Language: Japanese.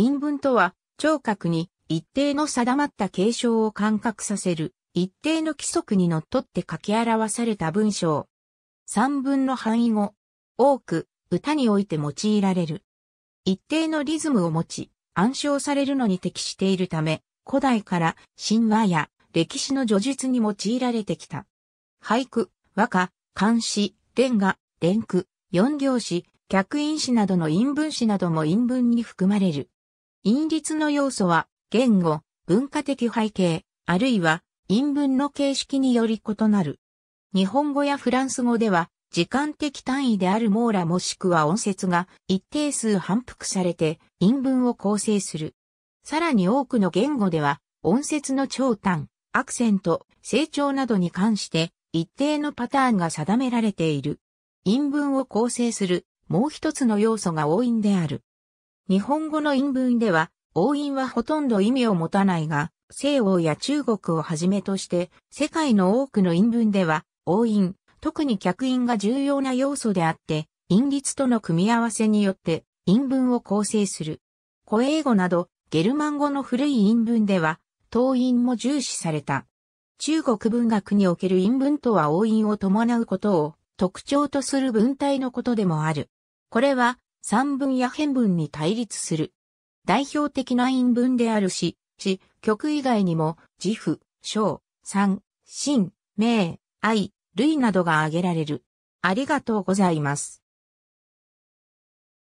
韻文とは、聴覚に一定の定まった継承を感覚させる、一定の規則にのっとって書き表された文章。三分の範囲語。多く、歌において用いられる。一定のリズムを持ち、暗唱されるのに適しているため、古代から神話や歴史の叙述に用いられてきた。俳句、和歌、漢詩、レンガ、句、四行詩、客員詩などの韻文詩なども韻文に含まれる。韻律の要素は、言語、文化的背景、あるいは、韻文の形式により異なる。日本語やフランス語では、時間的単位である網羅もしくは音節が一定数反復されて、韻文を構成する。さらに多くの言語では、音節の長短、アクセント、成長などに関して、一定のパターンが定められている。韻文を構成する、もう一つの要素が多いんである。日本語の陰文では、王印はほとんど意味を持たないが、西欧や中国をはじめとして、世界の多くの陰文では、王印、特に客印が重要な要素であって、陰律との組み合わせによって、陰文を構成する。古英語など、ゲルマン語の古い陰文では、当印も重視された。中国文学における陰文とは応印を伴うことを特徴とする文体のことでもある。これは散文や変文に対立する。代表的な韻文である詩、詩、曲以外にも、自負、章、三、真、名、愛、類などが挙げられる。ありがとうございます。